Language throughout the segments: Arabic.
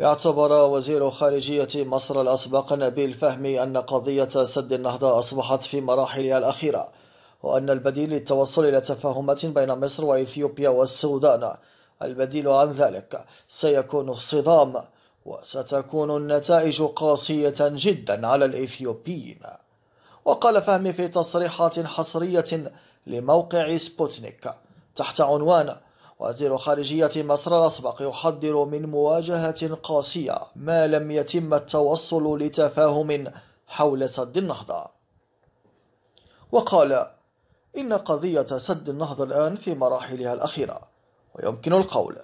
اعتبر وزير خارجية مصر الأسبق نبيل فهمي أن قضية سد النهضة أصبحت في مراحلها الأخيرة وأن البديل للتوصل إلى تفاهمات بين مصر وإثيوبيا والسودان البديل عن ذلك سيكون الصدام وستكون النتائج قاسية جدا على الإثيوبيين وقال فهمي في تصريحات حصرية لموقع سبوتنيك تحت عنوان وزير خارجية مصر الأسبق يحذر من مواجهة قاسية ما لم يتم التوصل لتفاهم حول سد النهضة وقال إن قضية سد النهضة الآن في مراحلها الأخيرة ويمكن القول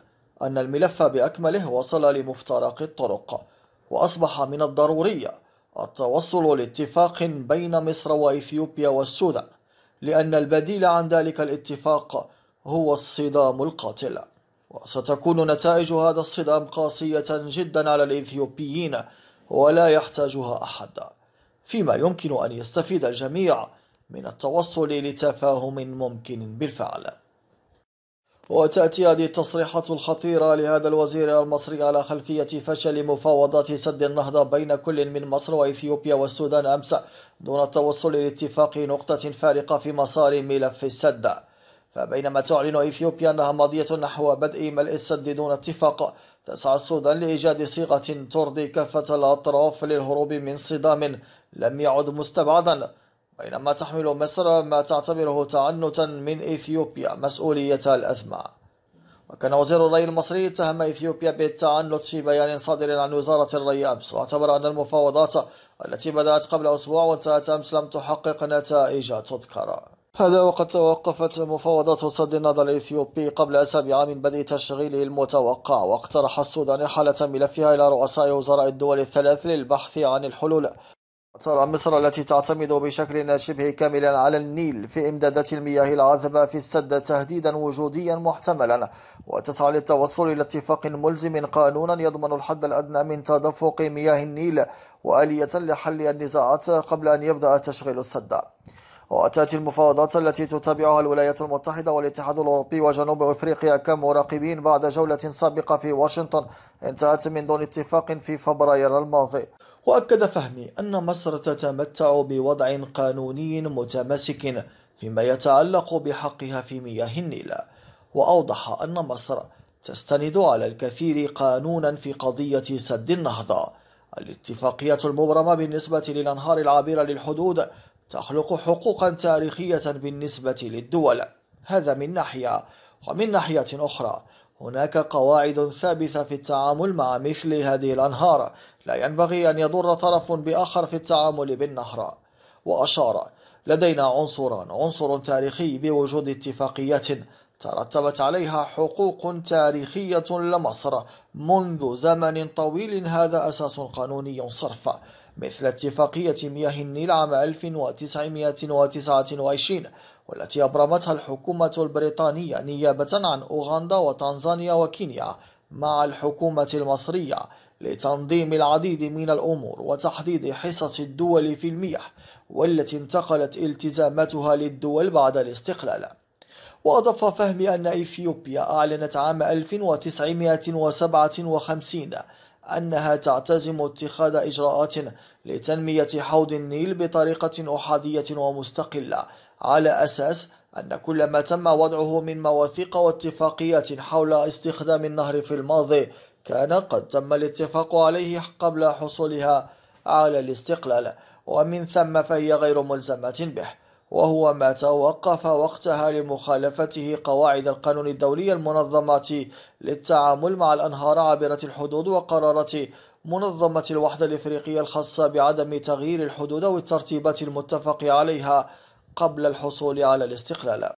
أن الملف بأكمله وصل لمفترق الطرق وأصبح من الضروري التوصل لاتفاق بين مصر وإثيوبيا والسودان لأن البديل عن ذلك الاتفاق هو الصدام القاتل وستكون نتائج هذا الصدام قاسية جدا على الإثيوبيين ولا يحتاجها أحد فيما يمكن أن يستفيد الجميع من التوصل لتفاهم ممكن بالفعل وتأتي هذه التصريحات الخطيرة لهذا الوزير المصري على خلفية فشل مفاوضات سد النهضة بين كل من مصر وإثيوبيا والسودان أمس دون التوصل لاتفاق نقطة فارقة في مسار ملف السد فبينما تعلن إثيوبيا أنها ماضية نحو بدء ملء السد دون اتفاق تسعى السودان لإيجاد صيغة ترضي كافة الأطراف للهروب من صدام لم يعد مستبعدا بينما تحمل مصر ما تعتبره تعنتا من إثيوبيا مسؤولية الأزمة وكان وزير الري المصري اتهم إثيوبيا بالتعنت في بيان صادر عن وزارة الري أمس واعتبر أن المفاوضات التي بدأت قبل أسبوع وانتهت أمس لم تحقق نتائج تذكر هذا وقد توقفت مفاوضات سد النهضة الإثيوبي قبل أسابيع من بدء تشغيله المتوقع واقترح السودان إحالة ملفها إلى رؤساء وزراء الدول الثلاث للبحث عن الحلول ترى مصر التي تعتمد بشكل شبه كامل على النيل في إمدادات المياه العذبة في السد تهديدا وجوديا محتملا وتسعى للتوصل إلى اتفاق ملزم قانونا يضمن الحد الأدنى من تدفق مياه النيل وآلية لحل النزاعات قبل أن يبدأ تشغيل السد وتأتي المفاوضات التي تتابعها الولايات المتحدة والاتحاد الأوروبي وجنوب أفريقيا كمراقبين بعد جولة سابقة في واشنطن انتهت من دون اتفاق في فبراير الماضي وأكد فهمي أن مصر تتمتع بوضع قانوني متماسك فيما يتعلق بحقها في مياه النيل وأوضح أن مصر تستند على الكثير قانونا في قضية سد النهضة الاتفاقية المبرمة بالنسبة للأنهار العابرة للحدود تخلق حقوقا تاريخية بالنسبة للدول هذا من ناحية ومن ناحية أخرى هناك قواعد ثابتة في التعامل مع مثل هذه الأنهار لا ينبغي أن يضر طرف بآخر في التعامل بالنهر وأشار لدينا عنصران عنصر تاريخي بوجود اتفاقيات ترتبت عليها حقوق تاريخية لمصر منذ زمن طويل هذا أساس قانوني صرف مثل اتفاقية مياه النيل عام 1929 والتي أبرمتها الحكومة البريطانية نيابة عن أوغندا وتنزانيا وكينيا مع الحكومة المصرية لتنظيم العديد من الأمور وتحديد حصص الدول في المياه والتي انتقلت التزاماتها للدول بعد الاستقلال وأضاف فهمي أن إثيوبيا أعلنت عام 1957 أنها تعتزم اتخاذ إجراءات لتنمية حوض النيل بطريقة أحادية ومستقلة على أساس أن كل ما تم وضعه من مواثيق واتفاقيات حول استخدام النهر في الماضي كان قد تم الاتفاق عليه قبل حصولها على الاستقلال ومن ثم فهي غير ملزمة به وهو ما توقف وقتها لمخالفته قواعد القانون الدولي المنظمات للتعامل مع الأنهار عابرة الحدود وقرارات منظمة الوحدة الإفريقية الخاصة بعدم تغيير الحدود والترتيبات المتفق عليها قبل الحصول على الاستقلال